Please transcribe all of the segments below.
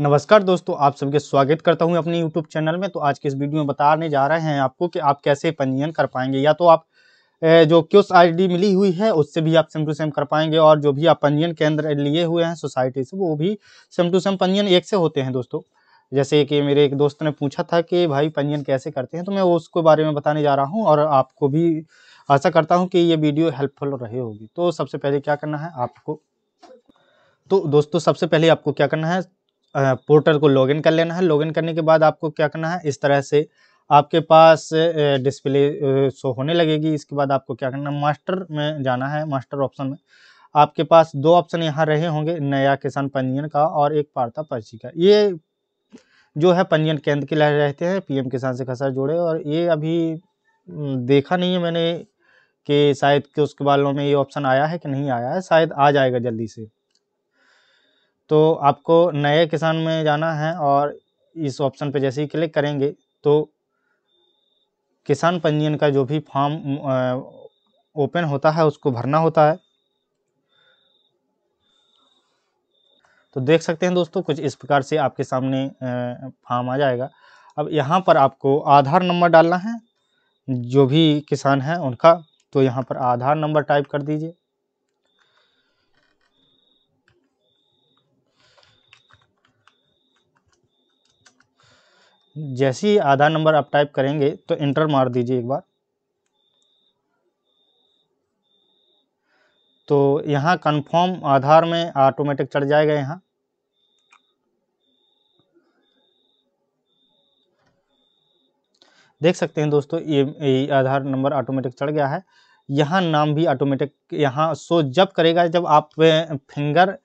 नमस्कार दोस्तों आप सबके स्वागत करता हूं अपने यूट्यूब चैनल में तो आज के इस वीडियो में बताने जा रहे हैं आपको कि आप कैसे पंजीयन कर पाएंगे या तो आप जो क्यूस आईडी मिली हुई है उससे भी आप सेम टू सेम कर पाएंगे और जो भी आप पंजीयन केंद्र लिए हुए हैं सोसाइटी से वो भी सेम टू सेम पंजीयन एक से होते हैं दोस्तों जैसे कि मेरे एक दोस्त ने पूछा था कि भाई पंजीयन कैसे करते हैं तो मैं उसके बारे में बताने जा रहा हूँ और आपको भी आशा करता हूँ कि ये वीडियो हेल्पफुल रही होगी तो सबसे पहले क्या करना है आपको तो दोस्तों सबसे पहले आपको क्या करना है पोर्टल को लॉगिन कर लेना है लॉगिन करने के बाद आपको क्या करना है इस तरह से आपके पास डिस्प्ले शो होने लगेगी इसके बाद आपको क्या करना है मास्टर में जाना है मास्टर ऑप्शन में आपके पास दो ऑप्शन यहाँ रहे होंगे नया किसान पंजीयन का और एक पार्ता पर्ची का ये जो है पंजीयन केंद्र के लिए रहते हैं पीएम किसान से खसर जुड़े और ये अभी देखा नहीं है मैंने कि शायद के उसके बालों में ये ऑप्शन आया है कि नहीं आया है शायद आ जाएगा जल्दी से तो आपको नए किसान में जाना है और इस ऑप्शन पे जैसे ही क्लिक करेंगे तो किसान पंजीयन का जो भी फॉर्म ओपन होता है उसको भरना होता है तो देख सकते हैं दोस्तों कुछ इस प्रकार से आपके सामने फॉर्म आ जाएगा अब यहाँ पर आपको आधार नंबर डालना है जो भी किसान है उनका तो यहाँ पर आधार नंबर टाइप कर दीजिए जैसे ही आधार नंबर आप टाइप करेंगे तो इंटर मार दीजिए एक बार तो यहाँ कंफर्म आधार में ऑटोमेटिक चढ़ जाएगा यहाँ देख सकते हैं दोस्तों ये, ये आधार नंबर ऑटोमेटिक चढ़ गया है यहाँ नाम भी ऑटोमेटिक यहाँ सो जब करेगा जब आप फिंगर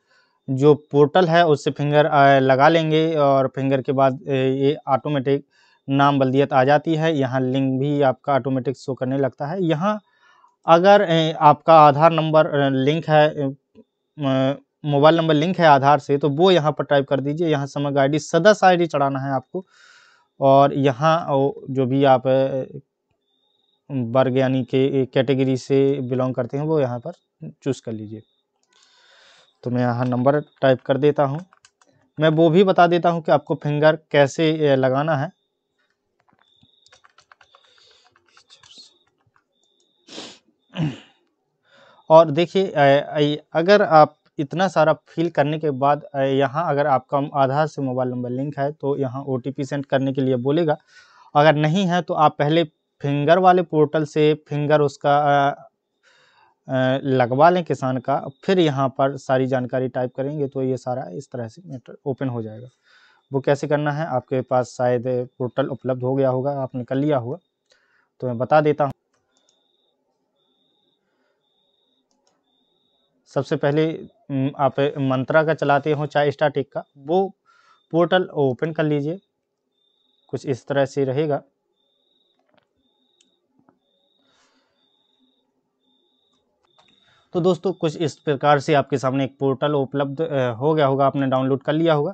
जो पोर्टल है उससे फिंगर लगा लेंगे और फिंगर के बाद ये ऑटोमेटिक नाम बल्दियत आ जाती है यहाँ लिंक भी आपका ऑटोमेटिक शो करने लगता है यहाँ अगर आपका आधार नंबर लिंक है मोबाइल नंबर लिंक है आधार से तो वो यहाँ पर टाइप कर दीजिए यहाँ समग्र आईडी सदस्य आईडी चढ़ाना है आपको और यहाँ जो भी आप वर्ग यानी के कैटेगरी से बिलोंग करते हैं वो यहाँ पर चूज़ कर लीजिए तो मैं यहाँ नंबर टाइप कर देता हूँ मैं वो भी बता देता हूँ कि आपको फिंगर कैसे लगाना है और देखिए अगर आप इतना सारा फिल करने के बाद यहाँ अगर आपका आधार से मोबाइल नंबर लिंक है तो यहाँ ओ सेंड करने के लिए बोलेगा अगर नहीं है तो आप पहले फिंगर वाले पोर्टल से फिंगर उसका लगवा लें किसान का फिर यहाँ पर सारी जानकारी टाइप करेंगे तो ये सारा इस तरह से मैटर ओपन हो जाएगा वो कैसे करना है आपके पास शायद पोर्टल उपलब्ध हो गया होगा आपने कर लिया होगा तो मैं बता देता हूँ सबसे पहले आप मंत्रा का चलाते हो चाहे स्टार्टिक का वो पोर्टल ओपन कर लीजिए कुछ इस तरह से रहेगा तो दोस्तों कुछ इस प्रकार से आपके सामने एक पोर्टल उपलब्ध हो गया होगा आपने डाउनलोड कर लिया होगा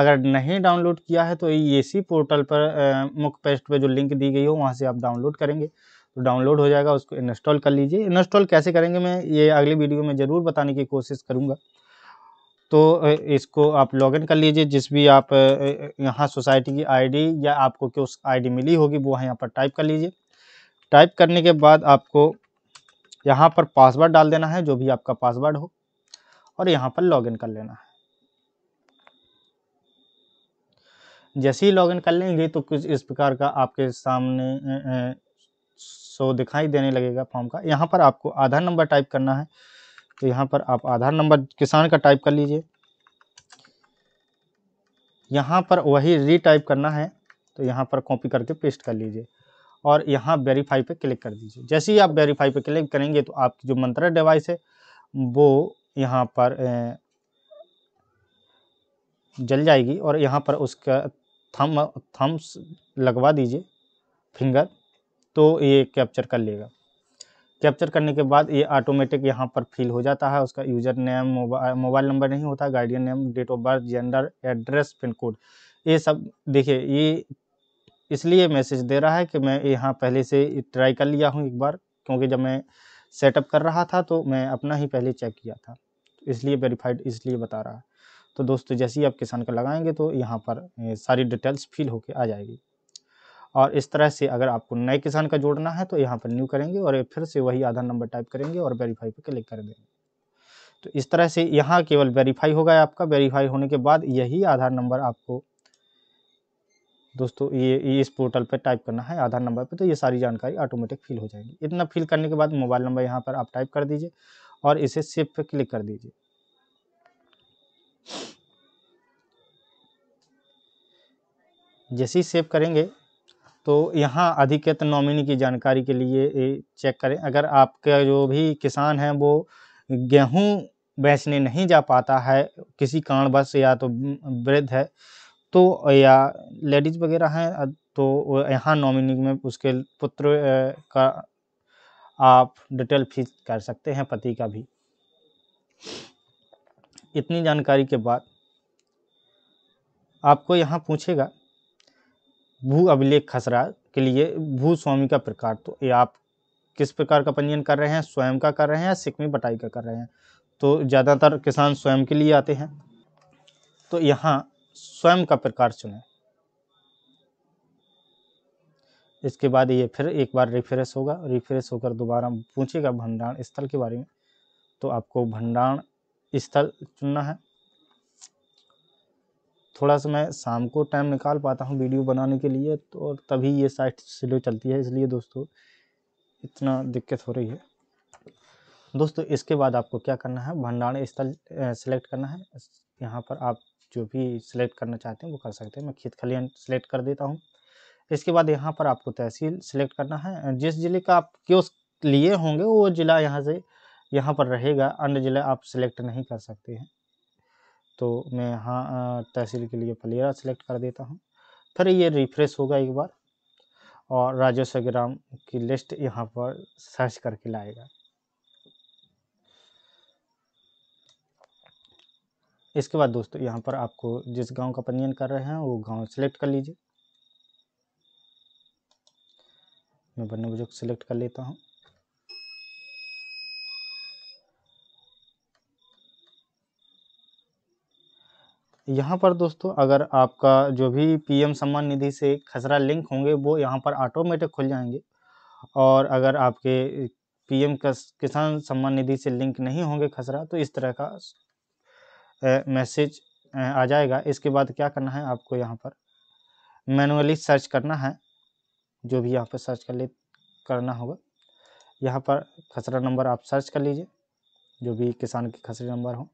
अगर नहीं डाउनलोड किया है तो इसी पोर्टल पर मुख्य पेस्ट पर जो लिंक दी गई हो वहाँ से आप डाउनलोड करेंगे तो डाउनलोड हो जाएगा उसको इंस्टॉल कर लीजिए इंस्टॉल कैसे करेंगे मैं ये अगली वीडियो में ज़रूर बताने की कोशिश करूँगा तो इसको आप लॉगिन कर लीजिए जिस भी आप यहाँ सोसाइटी की आईडी या आपको किस आईडी मिली होगी वो यहाँ पर टाइप कर लीजिए टाइप करने के बाद आपको यहाँ पर पासवर्ड डाल देना है जो भी आपका पासवर्ड हो और यहाँ पर लॉगिन कर लेना है जैसे ही लॉगिन कर लेंगे तो कुछ इस प्रकार का आपके सामने सो दिखाई देने लगेगा फॉर्म का यहाँ पर आपको आधार नंबर टाइप करना है तो यहाँ पर आप आधार नंबर किसान का टाइप कर लीजिए यहाँ पर वही रीटाइप करना है तो यहाँ पर कॉपी करके पेस्ट कर लीजिए और यहाँ वेरीफाई पे क्लिक कर दीजिए जैसे ही आप वेरीफाई पे क्लिक करेंगे तो आपकी जो मंत्रा डिवाइस है वो यहाँ पर जल जाएगी और यहाँ पर उसका थम थम्स लगवा दीजिए फिंगर तो ये कैप्चर कर लेगा कैप्चर करने के बाद ये ऑटोमेटिक यहाँ पर फिल हो जाता है उसका यूज़र नेम मोबाइल नंबर नहीं होता guardian name date of birth gender address pin code ये सब देखिए ये इसलिए मैसेज दे रहा है कि मैं यहाँ पहले से ट्राई कर लिया हूँ एक बार क्योंकि जब मैं सेटअप कर रहा था तो मैं अपना ही पहले चेक किया था इसलिए वेरीफाइड इसलिए बता रहा है तो दोस्तों जैसे ही आप किसान का लगाएंगे तो यहाँ पर सारी डिटेल्स फिल होके आ जाएगी और इस तरह से अगर आपको नए किसान का जोड़ना है तो यहाँ पर न्यू करेंगे और फिर से वही आधार नंबर टाइप करेंगे और वेरीफाई पर क्लिक कर देंगे तो इस तरह से यहाँ केवल वेरीफाई होगा आपका वेरीफाई होने के बाद यही आधार नंबर आपको दोस्तों ये, इस पोर्टल पर टाइप करना है आधार नंबर पर तो ये सारी जानकारी ऑटोमेटिक फिल हो जाएगी इतना फिल करने के बाद मोबाइल नंबर यहाँ पर आप टाइप कर दीजिए और इसे सेव पर क्लिक कर दीजिए जैसे ही सेव करेंगे तो यहाँ अधिकृत नॉमिनी की जानकारी के लिए चेक करें अगर आपके जो भी किसान हैं वो गेहूँ बेचने नहीं जा पाता है किसी कारणवश या तो वृद्ध है तो या लेडीज़ वगैरह हैं तो यहाँ नॉमिनी में उसके पुत्र का आप डिटेल फीस कर सकते हैं पति का भी इतनी जानकारी के बाद आपको यहाँ पूछेगा भू अभिलेख खसरा के लिए भू स्वामी का प्रकार तो ये आप किस प्रकार का पंजीयन कर रहे हैं स्वयं का कर रहे हैं या सिकमी बटाई का कर रहे हैं तो ज़्यादातर किसान स्वयं के लिए आते हैं तो यहाँ स्वयं का प्रकार चुनें इसके बाद ये फिर एक बार रिफ्रेश होगा रिफ्रेश होकर दोबारा पूछेगा भंडारण स्थल के बारे में तो आपको भंडारण स्थल चुनना है थोड़ा सा मैं शाम को टाइम निकाल पाता हूँ वीडियो बनाने के लिए तो और तभी ये साइट स्लो चलती है इसलिए दोस्तों इतना दिक्कत हो रही है दोस्तों इसके बाद आपको क्या करना है भंडारण स्थल सेलेक्ट करना है यहाँ पर आप जो भी सिलेक्ट करना चाहते हैं वो कर सकते हैं मैं खेत खलियान सिलेक्ट कर देता हूँ इसके बाद यहाँ पर आपको तहसील सिलेक्ट करना है जिस ज़िले का आप क्यों लिए होंगे वो ज़िला यहाँ से यहाँ पर रहेगा अन्य ज़िला आप सिलेक्ट नहीं कर सकते हैं तो मैं यहाँ तहसील के लिए पलियरा सिलेक्ट कर देता हूँ फिर ये रिफ्रेश होगा एक बार और राजस्व ग्राम की लिस्ट यहाँ पर सर्च करके लाएगा इसके बाद दोस्तों यहाँ पर आपको जिस गांव का पंजीयन कर रहे हैं वो गांव सेलेक्ट कर लीजिए मैं बन्ने बुजुर्ग सेलेक्ट कर लेता हूँ यहाँ पर दोस्तों अगर आपका जो भी पीएम सम्मान निधि से खसरा लिंक होंगे वो यहाँ पर ऑटोमेटिक खुल जाएंगे और अगर आपके पीएम किसान सम्मान निधि से लिंक नहीं होंगे खसरा तो इस तरह का मैसेज आ जाएगा इसके बाद क्या करना है आपको यहाँ पर मैनुअली सर्च करना है जो भी यहाँ पर सर्च कर ले करना होगा यहाँ पर खसरा नंबर आप सर्च कर लीजिए जो भी किसान के खसरे नंबर हो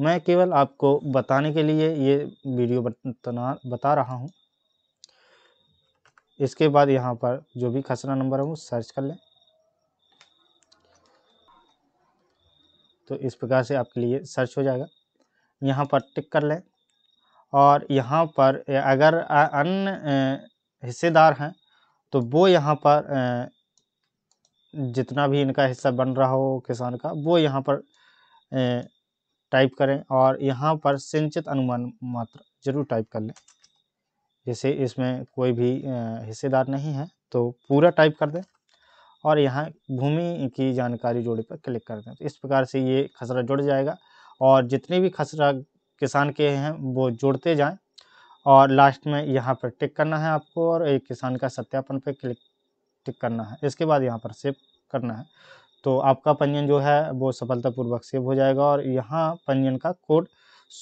मैं केवल आपको बताने के लिए ये वीडियो बतना बता रहा हूँ इसके बाद यहाँ पर जो भी खसरा नंबर हो सर्च कर लें तो इस प्रकार से आपके लिए सर्च हो जाएगा यहाँ पर टिक कर लें और यहाँ पर अगर अन्य हिस्सेदार हैं तो वो यहाँ पर जितना भी इनका हिस्सा बन रहा हो किसान का वो यहाँ पर टाइप करें और यहाँ पर सिंचित अनुमान मात्र ज़रूर टाइप कर लें जैसे इसमें कोई भी हिस्सेदार नहीं है तो पूरा टाइप कर दें और यहाँ भूमि की जानकारी जोड़े पर क्लिक कर दें तो इस प्रकार से ये खसरा जुड़ जाएगा और जितने भी खसरा किसान के हैं वो जोड़ते जाएं और लास्ट में यहाँ पर टिक करना है आपको और एक किसान का सत्यापन पर क्लिक टिक करना है इसके बाद यहाँ पर सेव करना है तो आपका पंजीयन जो है वो सफलतापूर्वक सेव हो जाएगा और यहाँ पंजीयन का कोड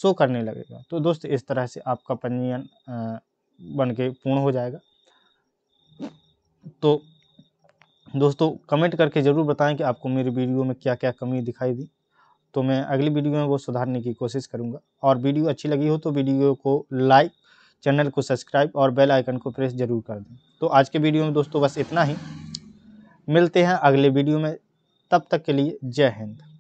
शो करने लगेगा तो दोस्त इस तरह से आपका पंजीयन बन के पूर्ण हो जाएगा तो दोस्तों कमेंट करके ज़रूर बताएं कि आपको मेरी वीडियो में क्या क्या कमी दिखाई दी तो मैं अगली वीडियो में वो सुधारने की कोशिश करूँगा और वीडियो अच्छी लगी हो तो वीडियो को लाइक चैनल को सब्सक्राइब और बेल आइकन को प्रेस जरूर कर दें तो आज के वीडियो में दोस्तों बस इतना ही मिलते हैं अगले वीडियो में तब तक के लिए जय हिंद